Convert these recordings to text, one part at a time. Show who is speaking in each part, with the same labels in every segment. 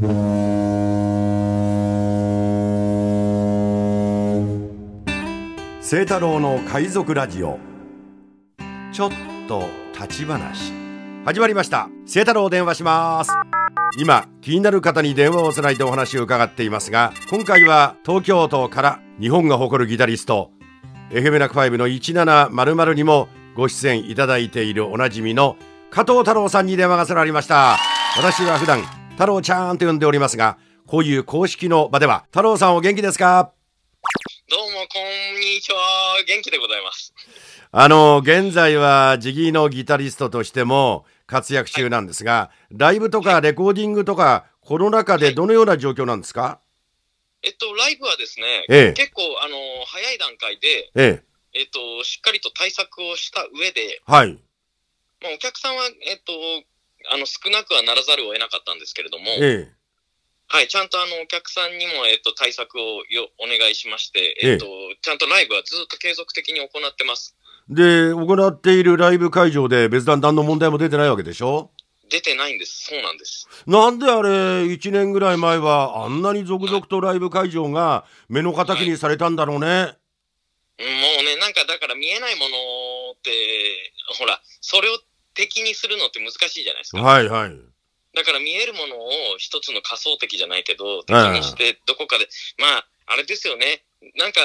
Speaker 1: 清太郎の海賊ラジオちょっと立ち話始まりました清太郎電話します今気になる方に電話をつないでお話を伺っていますが今回は東京都から日本が誇るギタリストエフェメナク5の1700にもご出演いただいているおなじみの加藤太郎さんに電話がつられました私は普段太郎ちゃんと呼んでおりますが、こういう公式の場では、太郎さんお元気ですか
Speaker 2: どうも、こんにちは。元気でございます。
Speaker 1: あの、現在はジギーのギタリストとしても活躍中なんですが、ライブとかレコーディングとか、コロナ禍でどのような状況なんですか、えっと、ライブはですね、ええ、結構、あの早い段階で、えええっと、しっかりと対策をした上で、はい。まあ、お客さんは、えっと、あの、少なくはならざるを得なかったんですけれども、
Speaker 2: ええ、はい、ちゃんとあの、お客さんにも、えっと、対策をよお願いしまして、えっと、ちゃんとライブはずっと継続的に行ってます。
Speaker 1: で、行っているライブ会場で別段何の問題も出てないわけでしょ
Speaker 2: 出てないんです。そうなんです。
Speaker 1: なんであれ、1年ぐらい前はあんなに続々とライブ会場が目の敵にされたんだろうね。はい、もうね、なんかだから見えないものって、
Speaker 2: ほら、それを的にするのって難しいじゃないですか。はいはい。だから見えるものを
Speaker 1: 一つの仮想的じゃないけど、敵にしてどこかで、まあ、あれですよね。なんか、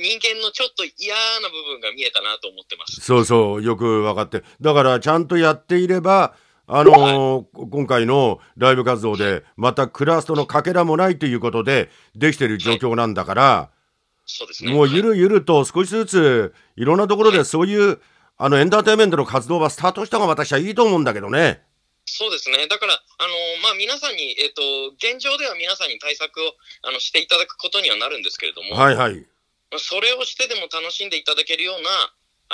Speaker 1: 人間のちょっと嫌な部分が見えたなと思ってます。そうそう、よく分かって。だから、ちゃんとやっていれば、あのーはい、今回のライブ活動で、またクラストのかけらもないということで、できてる状況なんだから、はい、そうですね。もうゆるゆると少しずつ、いろんなところでそういう、あのエンターテインメントの活動はスタートした方が私はいいと思うんだけどね。
Speaker 2: そうですね。だから、あのー、まあ、皆さんに、えっ、ー、と、現状では皆さんに対策を、あの、していただくことにはなるんですけれども、はいはい。それをしてでも楽しんでいただけるような、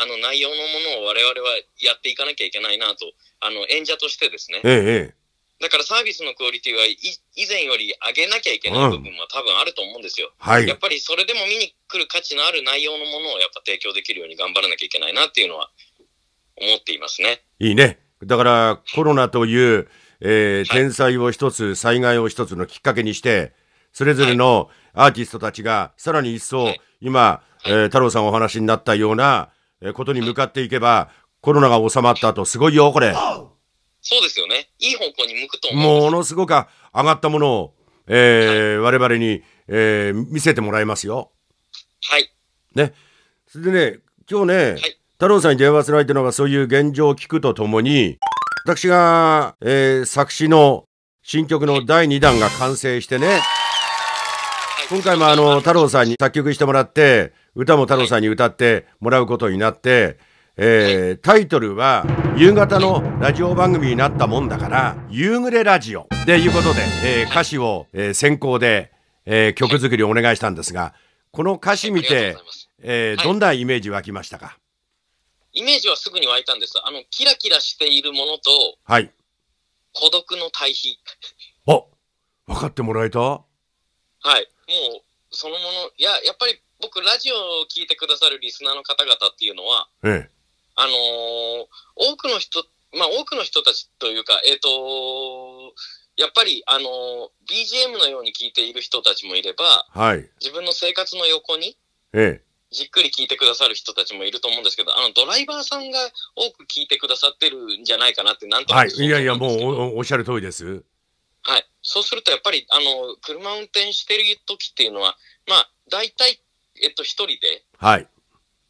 Speaker 2: あの、内容のものを我々はやっていかなきゃいけないなと、あの、演者としてですね。ええ。だからサービスのクオリティはい以前より上げなきゃいけない部分は多分あると思うんですよ。はい、やっぱりそれでも見に来る価値のある内容のものをやっぱ提供できるように頑張らなきゃいけないなっていうのは思っていますね。
Speaker 1: いいね。だからコロナという、えー、天災を一つ、災害を一つのきっかけにして、それぞれのアーティストたちがさらに一層、はい、今、えー、太郎さんお話になったようなことに向かっていけば、コロナが収まった後、すごいよ、これ。
Speaker 2: そうですよね。いい方向に向くと
Speaker 1: ものすごく上がったものを、えー、はい、我々に、えー、見せてもらいますよ。はい。ね。それでね、今日ね、はい、太郎さんに電話する相手の方がそういう現状を聞くとともに、私が、えー、作詞の新曲の第2弾が完成してね、今回もあの、太郎さんに作曲してもらって、歌も太郎さんに歌ってもらうことになって、えー、タイトルは夕方のラジオ番組になったもんだから「夕暮れラジオ」ていうことで、えー、歌詞を、えー、先行で、えー、曲作りをお願いしたんですがこの歌詞見て、えー、どんなイメージ湧きましたか、は
Speaker 2: い、イメージはすぐに湧いたんですあのキラキラしているものと、はい、孤独の対比
Speaker 1: あ分かってもらえたは
Speaker 2: いもうそのものいややっぱり僕ラジオを聞いてくださるリスナーの方々っていうのは、ええ、あのー、多くの人、まあ、多くの人た
Speaker 1: ちというか、えっ、ー、とやっぱり、あのー、BGM のように聞いている人たちもいれば、はい、自分の生活の横に、ええ、じっくり聞いてくださ
Speaker 2: る人たちもいると思うんですけど、あの、ドライバーさんが多く聞いてくださってるんじゃないかなって、なんとなく、は
Speaker 1: い、いやいや、もうおっしゃる通りです。
Speaker 2: はい。そうすると、やっぱり、あの、車運転してる時っていうのは、まあ、大体、えっと、一人で、はい。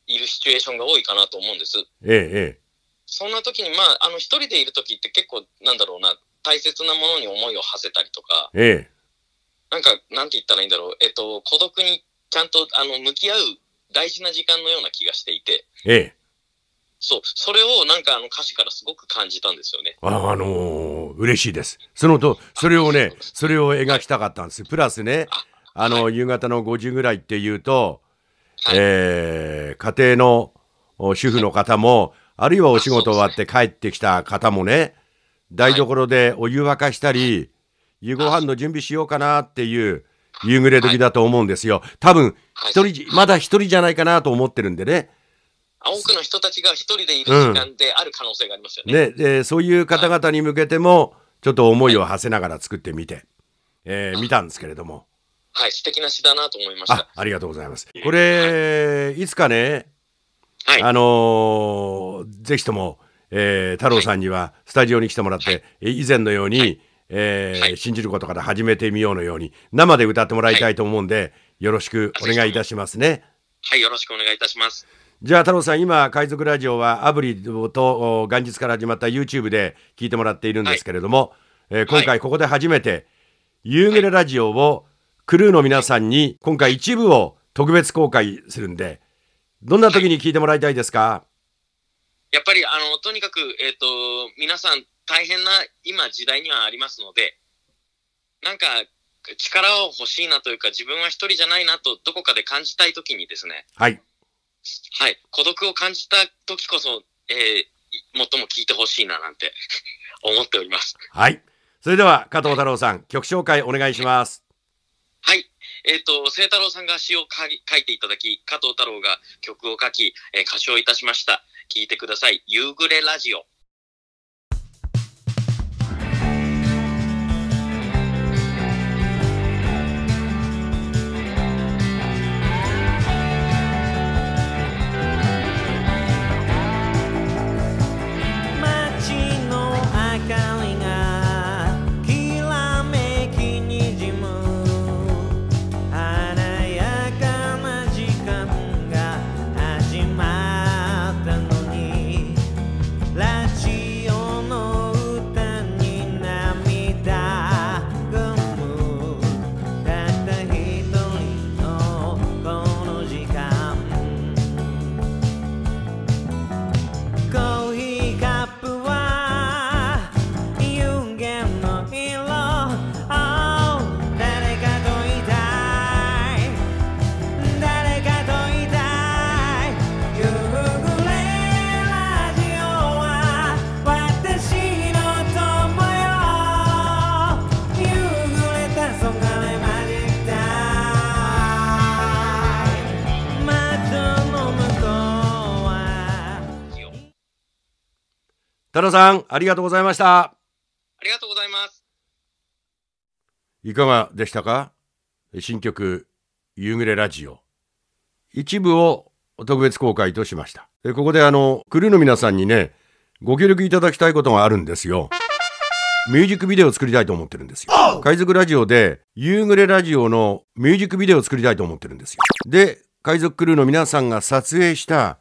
Speaker 2: いるシチュエーションが多いかなと思うんです。ええ、そんな時に、まあ、あの、一人でいる時って結構、なんだろうな、
Speaker 1: 大切なものに思いを馳せたりとか、ええ。なんか、なんて言ったらいいんだろう、えっと、
Speaker 2: 孤独にちゃんと、あの、向き合う大事な時間のような気がしていて、ええ。そう、それをなんかあの歌詞からすごく感じたんですよね。あ、
Speaker 1: あのー、嬉しいです。そのと、それをね、それを描きたかったんです。プラスね、あの、夕方の5時ぐらいっていうと、はい、えー、家庭の主婦の方も、あるいはお仕事終わって帰ってきた方もね、台所でお湯沸かしたり、夕ご飯の準備しようかなっていう夕暮れ時だと思うんですよ。多分、一人、まだ一人じゃないかなと思ってるんでね。
Speaker 2: 多くの人たちが一人でいる時間である可能性があります
Speaker 1: よね。うん、で、そういう方々に向けても、ちょっと思いを馳せながら作ってみて、えー、見たんですけれども。
Speaker 2: はい、素敵な詩だなと思いました。
Speaker 1: ありがとうございます。これ、はい、いつかね、はい、あのー、ぜひとも、えー、太郎さんにはスタジオに来てもらって、はい、以前のように、はい、えーはい、信じることから始めてみようのように、生で歌ってもらいたいと思うんで、よろしくお願いいたしますね。は
Speaker 2: い、よろしくお願いいたします。
Speaker 1: じゃあ太郎さん、今、海賊ラジオはアブリと元日から始まった YouTube で聞いてもらっているんですけれども、はい、えー、今回ここで初めて、夕暮れラジオをクルーの皆さんに今回一部を特別公開するんで、どんな時に聞いてもらいたいですか、
Speaker 2: やっぱりあのとにかく、えーと、と皆さん大変な今時代にはありますのでなんか力を欲しいなというか自分は一人じゃないなとどこかで感じたい時にですねはい、はい、孤独を感じた時こそ、えー、最も聞いてほしいななんて 思っております
Speaker 1: はいそれでは加藤太郎さん、はい、曲紹介お願いします
Speaker 2: はい。えっ、ー、と、聖太郎さんが詩を書いていただき、加藤太郎が曲を書き、えー、歌唱いたしました。聞いてください。夕暮れラジオ。
Speaker 1: 太郎さん、ありがとうございました。ありがとうございます。いかがでしたか新曲、夕暮れラジオ。一部を特別公開としました。ここであの、クルーの皆さんにね、ご協力いただきたいことがあるんですよ。ミュージックビデオを作りたいと思ってるんですよ。海賊ラジオで、夕暮れラジオのミュージックビデオを作りたいと思ってるんですよ。で、海賊クルーの皆さんが撮影した、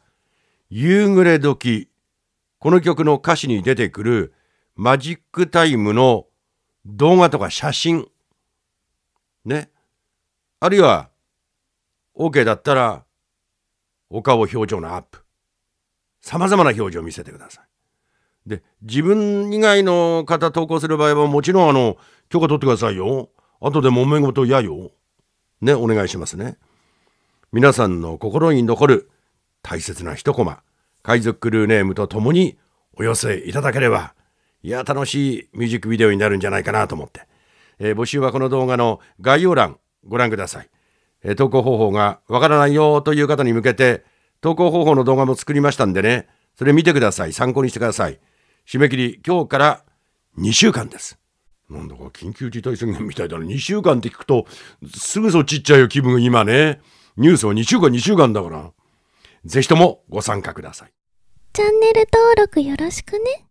Speaker 1: 夕暮れ時この曲の歌詞に出てくるマジックタイムの動画とか写真、ね。あるいは、OK だったら、お顔表情のアップ。様々な表情を見せてください。で、自分以外の方投稿する場合は、もちろん、あの、許可取ってくださいよ。後で揉め事嫌よ。ね、お願いしますね。皆さんの心に残る大切な一コマ。海賊クルーネームとともにお寄せいただければ、いや、楽しいミュージックビデオになるんじゃないかなと思って、えー、募集はこの動画の概要欄ご覧ください。えー、投稿方法がわからないよという方に向けて、投稿方法の動画も作りましたんでね、それ見てください。参考にしてください。締め切り、今日から2週間です。なんだか緊急事態宣言みたいだな。2週間って聞くと、すぐそっち行っちゃうよ、気分今ね。ニュースは2週間、2週間だから。ぜひともご参加ください。チャンネル登録よろしくね。